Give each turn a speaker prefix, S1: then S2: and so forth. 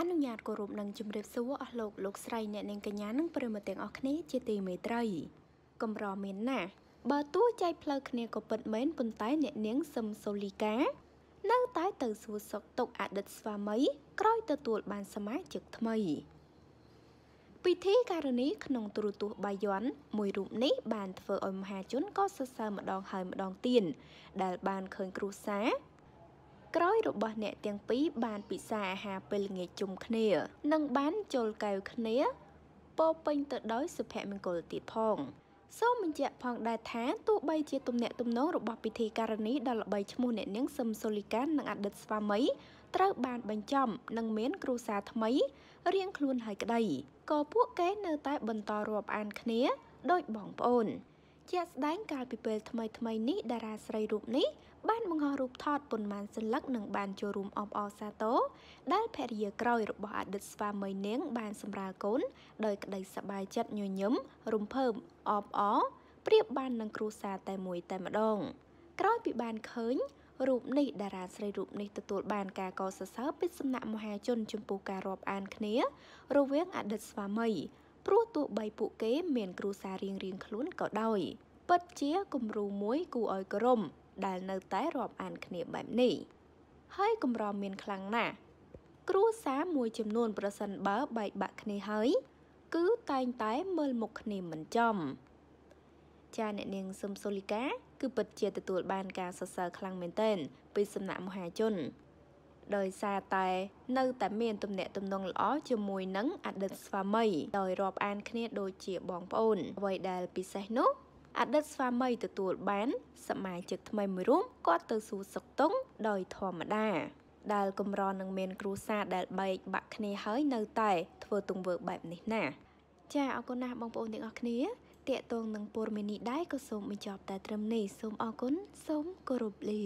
S1: អនុញ្ញាតគោរពនិងជម្រាបសួរអស់លោកលោកស្រីអ្នកនាងកញ្ញានិងប្រិមត្តទាំងអស់គ្នាជាទីមេត្រីកម្រមានណាស់បើទោះចែកផ្លូវគ្នាក៏ពិតមែនប៉ុន្តែអ្នកនាងសឹមសូលីកា នៅតែទៅសួរសុខទុក្ខអតីតស្វាមី ក្រោយទទួលបានសមាជិកថ្មីពិធីការនីក្នុងទូរទស្សន៍បាយ័នមួយរូបនេះបានធ្វើឲ្យមហាជនក៏សរសើរម្ដងហើយម្ដងទៀតដែលបានឃើញគ្រួសារក្រោយរបស់អ្នកទាំងពីរបានពិសាអាហារពេលល្ងាចជុំគ្នានិងបានចូលកែវគ្នាពោពេញទៅដោយសុភមង្គលទៀតផងសូមបញ្ជាក់ផងដែរថាទោះបីជាទំនាក់ទំនងរបស់ពិធីការនីដល់ល្បីឈ្មោះអ្នកនាងសឹមសូលីកានិងអតីតស្វាមីត្រូវបានបញ្ចំនិងមានគ្រួសារថ្មីរៀងខ្លួនហើយក្តីក៏ពួកគេនៅតែបន្តរាប់អានគ្នាដោយបងប្អូនជាក់ស្ដែងកាលពីពេលថ្មីថ្មីនេះតារាស្រីរូបនេះបានបង្ហោះរូបថតប៉ុន្មានសន្លឹកនិងបានចូលរួមអបអរសាទរដែលភរិយាក្រោយរបស់អតីតស្វាមីនាងបានសម្រាលកូនដោយក្តីសប្បាយចិត្តញញឹមរំភើបអបអរប្រៀបបាននឹងគ្រួសារតែមួយតែម្ដង ក្រោយពីបានឃើញរូបនេះតារាស្រីរូបនេះទទួលបានការកោតសរសើរពីសំណាក់មហាជនចំពោះការរាប់អានគ្នា រវាងអតីតស្វាមីព្រោះទោះបីពួកគេមានគ្រួសាររៀងរៀងខ្លួនក៏ដោយពិតជាគំរូមួយគួរឲ្យគោរពដែលនៅតែរាប់អានគ្នាបែបនេះ ហើយកម្រមានខ្លាំងណាស់គ្រួសារមួយចំនួន ប្រសិនបើបែកបាក់គ្នាហើយ គឺតែងតែមើលមុខគ្នាមិនចំ ចាអ្នកនាងសឹមសូលីកា គឺពិតជាទទួលបានការសរសើរខ្លាំងមែនទែនពីសំណាក់មហាជនដោយសារតែនៅតែមានទំនាក់ទំនងល្អជាមួយនឹងអតីតស្វាមីដោយរាប់អានគ្នាដូចជាបងប្អូនអ្វីដែលពិសេសនោះអតីតស្វាមីទទួលបានសមាជិកថ្មីមួយរូបគាត់ទៅសួរសុខទុក្ខដោយធម្មតា ដែលកម្រនឹងមានគ្រួសារដែលបែកបាក់គ្នាហើយនៅតែធ្វើទង្វើបែបនេះណាចាអរគុណណាស់បងប្អូនទាំងអស់គ្នាតាកតងនឹងព័ត៌មាននេះដែរក៏សូមបញ្ចប់តែត្រឹមនេះសូមអរគុណសូមគោរពលា